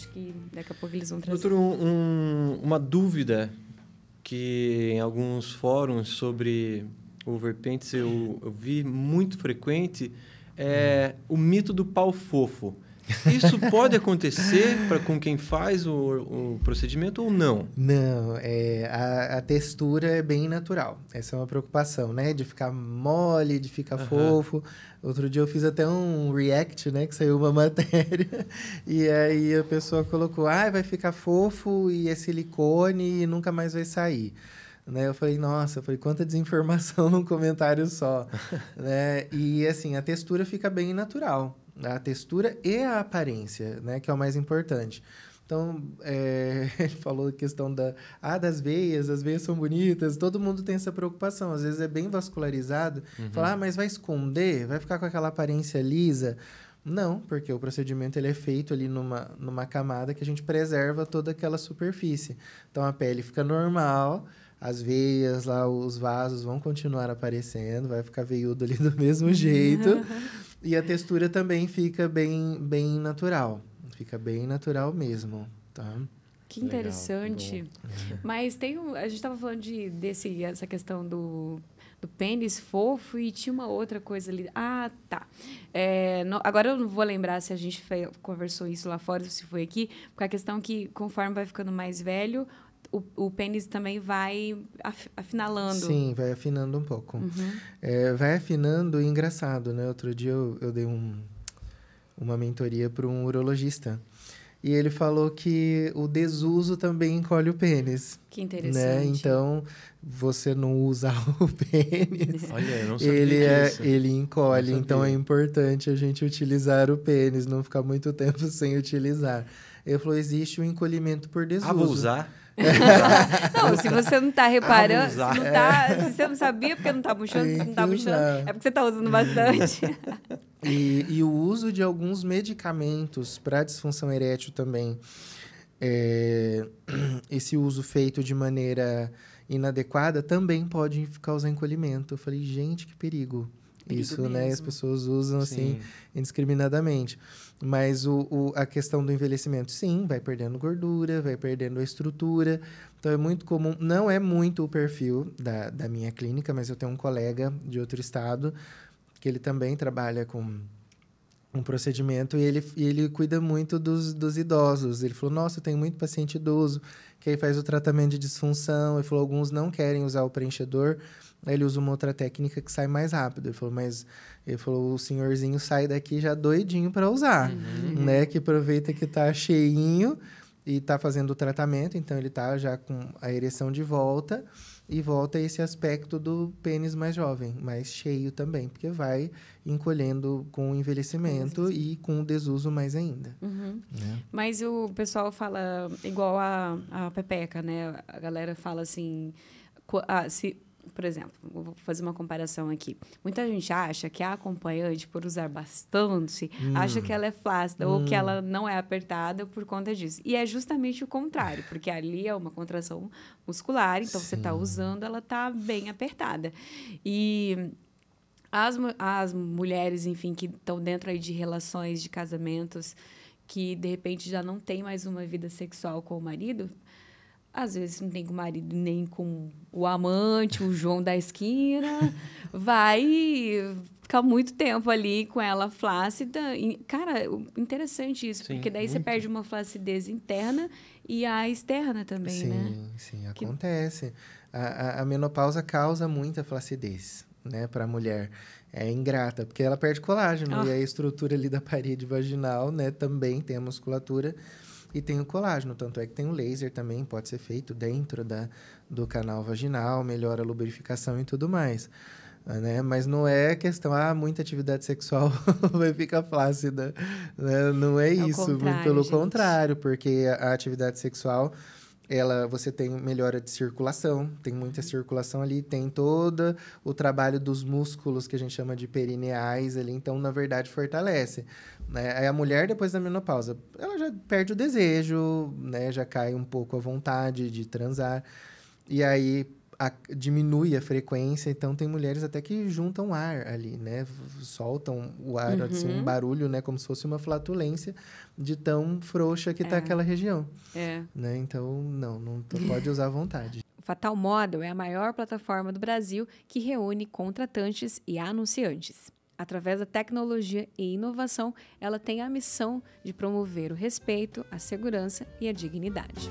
acho que daqui a pouco eles vão trazer. Doutor, um, uma dúvida que em alguns fóruns sobre overpaints eu, eu vi muito frequente é hum. o mito do pau fofo. Isso pode acontecer com quem faz o, o procedimento ou não? Não, é, a, a, textura é bem natural. Essa é uma preocupação, né? De ficar mole, de ficar uhum. fofo. Outro dia eu fiz até um react, né? Que saiu uma matéria. E aí a pessoa colocou, ah, vai ficar fofo e é silicone e nunca mais vai sair. Né? Eu falei, nossa, eu falei, quanta desinformação num comentário só. né? E assim, a textura fica bem natural a textura e a aparência, né? Que é o mais importante. Então, é, ele falou a questão da, ah, das veias, as veias são bonitas, todo mundo tem essa preocupação. Às vezes é bem vascularizado, uhum. falar, ah, mas vai esconder, vai ficar com aquela aparência lisa. Não, porque o procedimento ele é feito ali numa, numa camada que a gente preserva toda aquela superfície. Então a pele fica normal, as veias lá, os vasos vão continuar aparecendo, vai ficar veiudo ali do mesmo uhum. jeito. e a textura também fica bem, bem natural. Fica bem natural mesmo, tá? Que interessante. Legal, Mas tem um, a gente estava falando de desse essa questão do do pênis fofo e tinha uma outra coisa ali. Ah, tá. É, agora eu não vou lembrar se a gente foi, conversou isso lá fora ou se foi aqui, porque a questão é que conforme vai ficando mais velho, o, o pênis também vai af, afinalando. Sim, vai afinando um pouco. Uhum. É, vai afinando e engraçado, né? Outro dia eu, eu dei um, uma mentoria para um urologista. E ele falou que o desuso também encolhe o pênis. Que né? interessante. Né? Então, você não usar o pênis. Olha, eu não sabia ele É, ele encolhe, então é importante a gente utilizar o pênis, não ficar muito tempo sem utilizar. Ele falou: existe o um encolhimento por ah, desuso. usar? não, se você não tá ah, reparando, se, não tá, é. se você não sabia porque não tá murchando, se não tá murchando, é porque você tá usando bastante. E, e, o uso de alguns medicamentos para disfunção erétil também. É, esse uso feito de maneira inadequada também pode causar encolhimento. Eu falei, gente, que perigo. Isso, né? As pessoas usam assim, sim. assim indiscriminadamente. Mas o, o, a questão do envelhecimento, sim, vai perdendo gordura, vai perdendo a estrutura. Então é muito comum, não é muito o perfil da, da minha clínica, mas eu tenho um colega de outro estado que ele também trabalha com um procedimento e ele, e ele cuida muito dos, dos idosos. Ele falou: Nossa, eu tenho muito paciente idoso que aí faz o tratamento de disfunção. Ele falou: Alguns não querem usar o preenchedor. ele usa uma outra técnica que sai mais rápido. Ele falou: Mas ele falou, o senhorzinho sai daqui já doidinho para usar, uhum. né? Que aproveita que tá cheinho e está fazendo o tratamento, então ele está já com a ereção de volta e volta esse aspecto do pênis mais jovem, mais cheio também, porque vai encolhendo com o envelhecimento e com o desuso mais ainda. Uhum. É. Mas o pessoal fala igual a, a Pepeca, né? A galera fala assim, a, ah, se por exemplo, vou fazer uma comparação aqui. Muita gente acha que a acompanhante, por usar bastante, hum. acha que ela é flácida hum. ou que ela hum. não é apertada por conta disso. E é justamente o contrário, porque ali é uma contração muscular, então tá Sim. você está usando, ela está bem apertada. E as, as mulheres, enfim, que estão dentro aí de relações, de casamentos, que de repente já não tem mais uma vida sexual com o marido às vezes não tem com o marido nem com o amante, o João da esquina. Vai ficar muito tempo ali com ela flácida. E, cara, interessante isso, sim, porque daí muito. você perde uma flacidez interna e a externa também, sim, né? Sim, sim, acontece. Que... A, a, menopausa causa muita flacidez, né, para a mulher. É ingrata, porque ela perde colágeno oh. e ah. a estrutura ali da parede vaginal, né, também tem a musculatura. E tem o colágeno, tanto é que tem o laser também, pode ser feito dentro da, do canal vaginal, melhora a lubrificação e tudo mais. Ah, né? Mas não é questão, ah, muita atividade sexual vai ficar flácida. Né? Não é, é isso, pelo gente. contrário, porque a, a atividade sexual ela você tem melhora de circulação, tem muita uhum. circulação ali, tem todo o trabalho dos músculos que a gente chama de perineais ali, então na verdade fortalece. Né? Aí a mulher depois da menopausa, ela já perde o desejo, né? Já cai um pouco a vontade de transar. E aí a, diminui a frequência, então tem mulheres até que juntam ar ali, né? Soltam o ar, uhum. assim, um uhum. barulho, né? Como se fosse uma flatulência de tão frouxa que está é. aquela região. É. Né? Então, não, não pode usar à vontade. O Fatal Model é a maior plataforma do Brasil que reúne contratantes e anunciantes. Através da tecnologia e inovação, ela tem a missão de promover o respeito, a segurança e a dignidade.